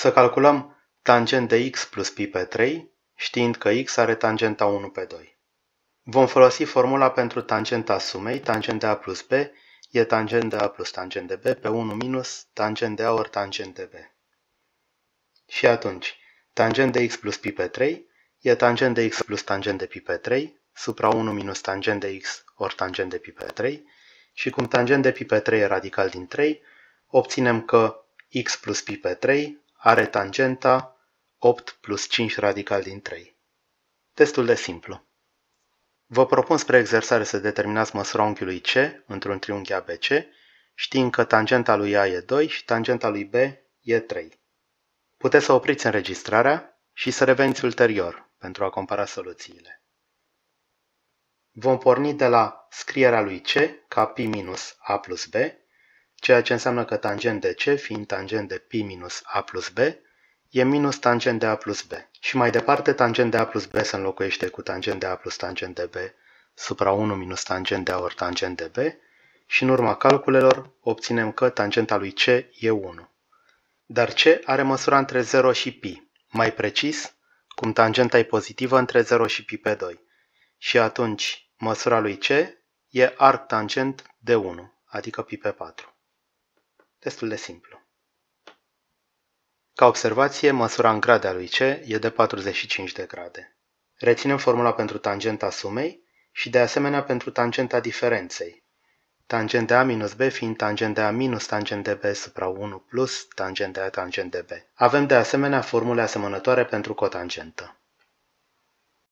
Să calculăm tangent de x plus pi pe 3, știind că x are tangenta 1 pe 2. Vom folosi formula pentru tangenta sumei, tangent de a plus b e tangent de a plus tangent de b pe 1 minus tangent de a ori tangent de b. Și atunci, tangent de x plus pi pe 3 e tangent de x plus tangent de pi pe 3 supra 1 minus tangent de x ori tangent de pi pe 3 și cum tangent de pi pe 3 e radical din 3, obținem că x plus pi pe 3 are tangenta 8 plus 5 radical din 3. Testul de simplu. Vă propun spre exersare să determinați măsura unghiului C într-un triunghi ABC, știind că tangenta lui A e 2 și tangenta lui B e 3. Puteți să opriți înregistrarea și să reveniți ulterior pentru a compara soluțiile. Vom porni de la scrierea lui C ca pi minus A plus B, ceea ce înseamnă că tangent de C, fiind tangent de pi minus a plus b, e minus tangent de a plus b. Și mai departe, tangent de a plus b se înlocuiește cu tangent de a plus tangent de b supra 1 minus tangent de a ori tangent de b și în urma calculelor obținem că tangenta lui C e 1. Dar C are măsura între 0 și pi, mai precis, cum tangenta e pozitivă între 0 și pi pe 2. Și atunci măsura lui C e arc tangent de 1, adică pi pe 4. Destul de simplu. Ca observație, măsura în grade a lui C e de 45 de grade. Reținem formula pentru tangenta sumei și de asemenea pentru tangenta diferenței. Tangent de A minus B fiind tangent de A minus tangent de B supra 1 plus tangent de A tangent de B. Avem de asemenea formule asemănătoare pentru cotangentă.